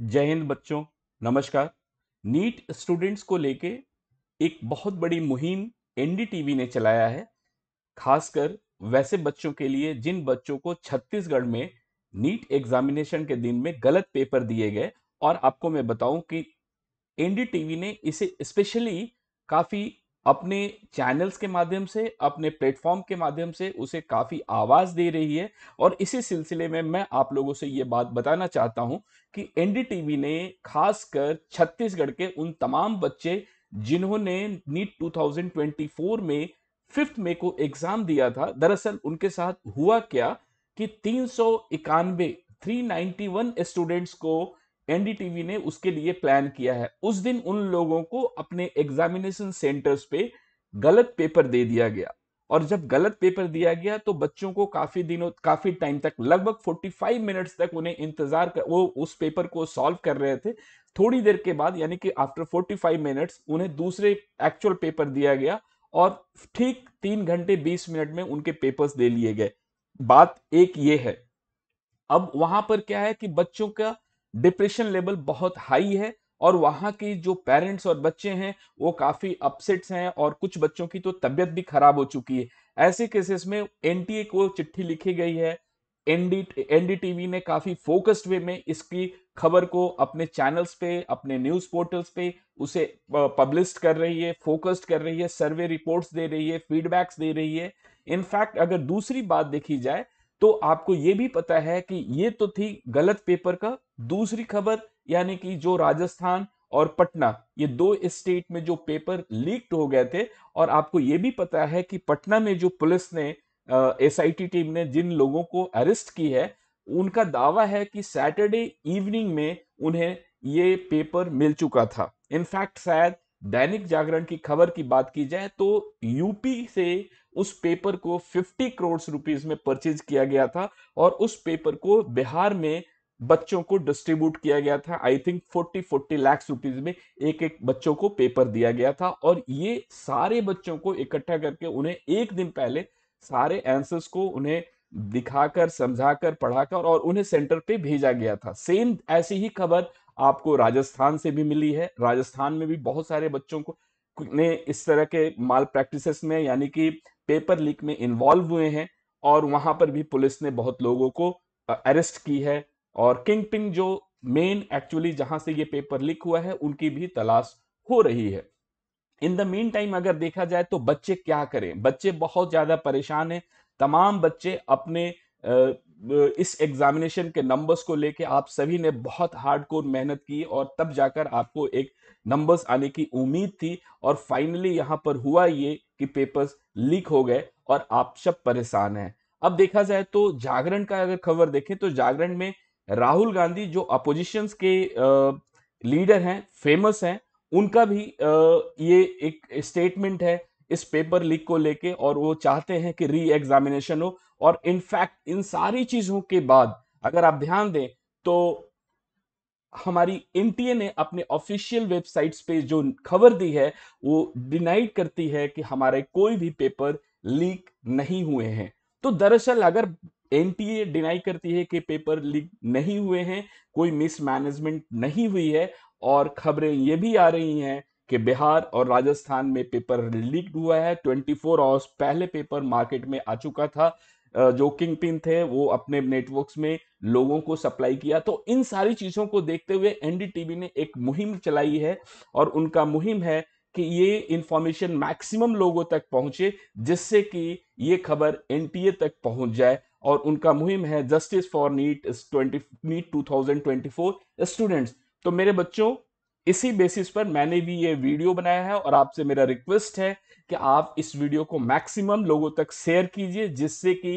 जय हिंद बच्चों नमस्कार नीट स्टूडेंट्स को लेके एक बहुत बड़ी मुहिम एनडीटीवी ने चलाया है खासकर वैसे बच्चों के लिए जिन बच्चों को छत्तीसगढ़ में नीट एग्जामिनेशन के दिन में गलत पेपर दिए गए और आपको मैं बताऊं कि एनडीटीवी ने इसे स्पेशली काफ़ी अपने चैनल्स के माध्यम से अपने प्लेटफॉर्म के माध्यम से उसे काफ़ी आवाज़ दे रही है और इसी सिलसिले में मैं आप लोगों से ये बात बताना चाहता हूँ कि एन ने खासकर छत्तीसगढ़ के उन तमाम बच्चे जिन्होंने नीट 2024 में फिफ्थ मे को एग्जाम दिया था दरअसल उनके साथ हुआ क्या कि तीन सौ इक्यानवे थ्री स्टूडेंट्स को एनडीटीवी ने उसके लिए प्लान किया है उस दिन उन लोगों को अपने एग्जामिनेशन सेंटर्स पे गलत पेपर दे दिया गया और जब गलत पेपर दिया गया तो बच्चों को काफी दिनों काफी टाइम तक लगभग 45 मिनट्स तक उन्हें इंतजार कर वो उस पेपर को सॉल्व कर रहे थे थोड़ी देर के बाद यानी कि आफ्टर 45 मिनट्स उन्हें दूसरे एक्चुअल पेपर दिया गया और ठीक तीन घंटे बीस मिनट में उनके पेपर्स दे लिए गए बात एक ये है अब वहां पर क्या है कि बच्चों का डिप्रेशन लेवल बहुत हाई है और वहां के जो पेरेंट्स और बच्चे हैं वो काफ़ी अपसेट्स हैं और कुछ बच्चों की तो तबियत भी खराब हो चुकी है ऐसे केसेस में एनटीए को चिट्ठी लिखी गई है एनडी एनडीटीवी ने काफ़ी फोकस्ड वे में इसकी खबर को अपने चैनल्स पे अपने न्यूज़ पोर्टल्स पे उसे पब्लिश कर रही है फोकस्ड कर रही है सर्वे रिपोर्ट्स दे रही है फीडबैक्स दे रही है इनफैक्ट अगर दूसरी बात देखी जाए तो आपको ये भी पता है कि ये तो थी गलत पेपर का दूसरी खबर यानी कि जो राजस्थान और पटना ये दो स्टेट में जो पेपर लीक्ड हो गए थे और आपको ये भी पता है कि पटना में जो पुलिस ने एस टीम ने जिन लोगों को अरेस्ट की है उनका दावा है कि सैटरडे इवनिंग में उन्हें ये पेपर मिल चुका था इनफैक्ट शायद दैनिक जागरण की खबर की बात की जाए तो यूपी से उस पेपर को 50 करोड़ रुपीस में परचेज किया गया था और उस पेपर को बिहार में बच्चों को डिस्ट्रीब्यूट किया गया था आई थिंक 40 40 लाख रुपीज में एक एक बच्चों को पेपर दिया गया था और ये सारे बच्चों को इकट्ठा करके उन्हें एक दिन पहले सारे आंसर्स को उन्हें दिखाकर समझाकर पढ़ाकर और उन्हें सेंटर पे भेजा गया था सेम ऐसी ही खबर आपको राजस्थान से भी मिली है राजस्थान में भी बहुत सारे बच्चों को ने इस तरह के माल प्रैक्टिस में यानी कि पेपर लीक में इन्वॉल्व हुए हैं और वहां पर भी पुलिस ने बहुत लोगों को अरेस्ट की है और किंग पिंग जो मेन एक्चुअली जहां से ये पेपर लीक हुआ है उनकी भी तलाश हो रही है इन द मीन टाइम अगर देखा जाए तो बच्चे क्या करें बच्चे बहुत ज्यादा परेशान हैं तमाम बच्चे अपने इस एग्जामिनेशन के नंबर्स को लेके आप सभी ने बहुत हार्डकोर मेहनत की और तब जाकर आपको एक नंबर्स आने की उम्मीद थी और फाइनली यहाँ पर हुआ ये कि पेपर्स लीक हो गए और आप सब परेशान हैं अब देखा जाए तो जागरण का अगर खबर देखें तो जागरण में राहुल गांधी जो अपोजिशन के लीडर हैं फेमस हैं उनका भी ये एक स्टेटमेंट है इस पेपर लीक को लेके और वो चाहते हैं कि री एग्जामिनेशन हो और इनफैक्ट इन सारी चीजों के बाद अगर आप ध्यान दें तो हमारी एनटीए ने अपने ऑफिशियल वेबसाइट्स पे जो खबर दी है वो डिनाइड करती है कि हमारे कोई भी पेपर लीक नहीं हुए हैं तो दरअसल अगर एनटीए डिनाई करती है कि पेपर लीक नहीं हुए हैं कोई मिसमैनेजमेंट नहीं हुई है और खबरें ये भी आ रही हैं कि बिहार और राजस्थान में पेपर लीक हुआ है 24 फोर आवर्स पहले पेपर मार्केट में आ चुका था जो किंग पिन थे वो अपने नेटवर्क्स में लोगों को सप्लाई किया तो इन सारी चीज़ों को देखते हुए एनडीटीवी ने एक मुहिम चलाई है और उनका मुहिम है कि ये इंफॉर्मेशन मैक्सिमम लोगों तक पहुंचे जिससे कि ये खबर एनटीए तक पहुंच जाए और उनका मुहिम है justice for NEET twenty NEET two thousand twenty four students तो मेरे बच्चों इसी बेसिस पर मैंने भी ये वीडियो बनाया है और आपसे मेरा रिक्वेस्ट है कि आप इस वीडियो को मैक्सिमम लोगों तक शेयर कीजिए जिससे कि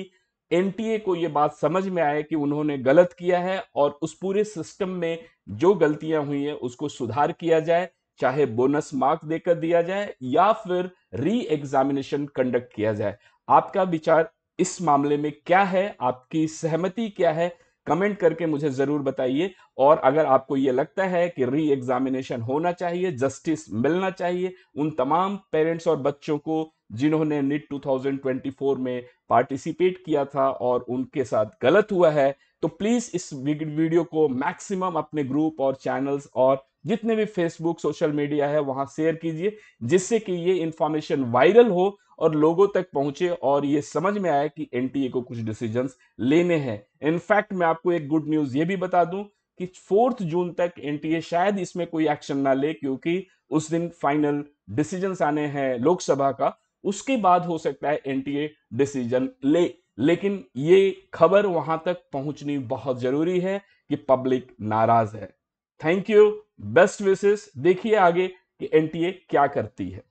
एनटीए को ये बात समझ में आए कि उन्होंने गलत किया है और उस पूरे सिस्टम में जो गलतियां हुई हैं उसको सुधार किया जाए चाहे बोनस मार्क देकर दिया जाए या फिर री एग्जामिनेशन कंडक्ट किया जाए आपका विचार इस मामले में क्या है आपकी सहमति क्या है कमेंट करके मुझे जरूर बताइए और अगर आपको ये लगता है कि री एग्जामिनेशन होना चाहिए जस्टिस मिलना चाहिए उन तमाम पेरेंट्स और बच्चों को जिन्होंने नीट 2024 में पार्टिसिपेट किया था और उनके साथ गलत हुआ है तो प्लीज इस वीडियो को मैक्सिमम अपने ग्रुप और चैनल्स और जितने भी फेसबुक सोशल मीडिया है वहां शेयर कीजिए जिससे कि ये इंफॉर्मेशन वायरल हो और लोगों तक पहुंचे और ये समझ में आया कि एनटीए को कुछ डिसीजंस लेने हैं इनफैक्ट मैं आपको एक गुड न्यूज ये भी बता दूं कि फोर्थ जून तक एनटीए शायद इसमें कोई एक्शन ना ले क्योंकि उस दिन फाइनल डिसीजन आने हैं लोकसभा का उसके बाद हो सकता है एनटीए डिसीजन ले लेकिन ये खबर वहां तक पहुंचनी बहुत जरूरी है कि पब्लिक नाराज है थैंक यू बेस्ट विशेष देखिए आगे कि एनटीए क्या करती है